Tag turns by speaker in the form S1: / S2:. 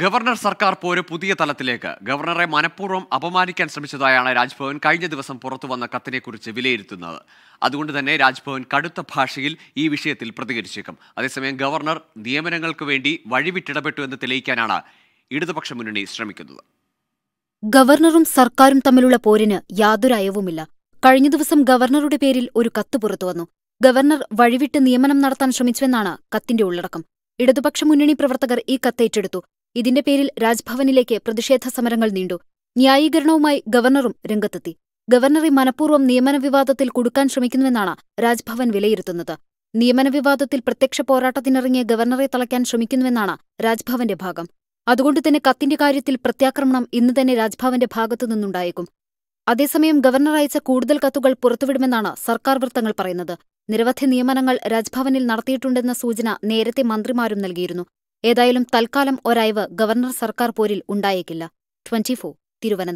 S1: governor സർക്കാർ പോര് പുതിയ തലത്തിലേക്ക് ഗവർണറെ മനഃപൂർവ്വം അപമാനിക്കാൻ ശ്രമിച്ചതായാണ് രാജ്ഭവൻ കഴിഞ്ഞ ദിവസം പുറത്തു വന്ന കത്തിനെക്കുറിച്ച് വിലയിരുത്തുന്നത് അതുകൊണ്ട് തന്നെ രാജ്ഭവൻ കടുത്ത ഭാഷയിൽ ഈ വിഷയത്തിൽ പ്രതികരിച്ചേക്കും അതേസമയം ഗവർണർ നിയമനങ്ങൾക്ക് വേണ്ടി വഴിവിട്ടിടപെട്ടു എന്ന് തെളിയിക്കാനാണ് ഇടതുപക്ഷ മുന്നണി ശ്രമിക്കുന്നത്
S2: ഗവർണറും സർക്കാരും തമ്മിലുള്ള പോരിന് യാതൊരു അയവുമില്ല കഴിഞ്ഞ ദിവസം ഗവർണറുടെ പേരിൽ ഒരു കത്ത് പുറത്തുവന്നു ഗവർണർ വഴിവിട്ട് നിയമനം നടത്താൻ ശ്രമിച്ചുവെന്നാണ് കത്തിന്റെ ഉള്ളടക്കം ഇടതുപക്ഷ മുന്നണി പ്രവർത്തകർ ഈ കത്തേറ്റെടുത്തു ഏറ്റെടുത്തു ഇതിന്റെ പേരിൽ രാജ്ഭവനിലേക്ക് പ്രതിഷേധ സമരങ്ങൾ നീണ്ടു ന്യായീകരണവുമായി ഗവർണറും രംഗത്തെത്തി ഗവർണറെ മനഃപൂർവ്വം നിയമന വിവാദത്തിൽ കുടുക്കാൻ ശ്രമിക്കുന്നുവെന്നാണ് രാജ്ഭവൻ വിലയിരുത്തുന്നത് നിയമന വിവാദത്തിൽ പ്രത്യക്ഷ പോരാട്ടത്തിനിറങ്ങിയ ഗവർണറെ തളയ്ക്കാൻ ശ്രമിക്കുന്നുവെന്നാണ് രാജ്ഭവന്റെ ഭാഗം അതുകൊണ്ടുതന്നെ തന്നെ കത്തിന്റെ കാര്യത്തിൽ പ്രത്യാക്രമണം ഇന്ന് തന്നെ രാജ്ഭവന്റെ ഭാഗത്തു നിന്നുണ്ടായേക്കും അതേസമയം ഗവർണർ അയച്ച കൂടുതൽ കത്തുകൾ പുറത്തുവിടുമെന്നാണ് സർക്കാർ വൃത്തങ്ങൾ പറയുന്നത് നിരവധി നിയമനങ്ങൾ രാജ്ഭവനിൽ നടത്തിയിട്ടുണ്ടെന്ന സൂചന നേരത്തെ മന്ത്രിമാരും നൽകിയിരുന്നു ഏതായാലും തൽക്കാലം ഒരയവ് ഗവർണർ സർക്കാർ പോരിൽ ഉണ്ടായേക്കില്ല ട്വന്റി തിരുവനന്തപുരം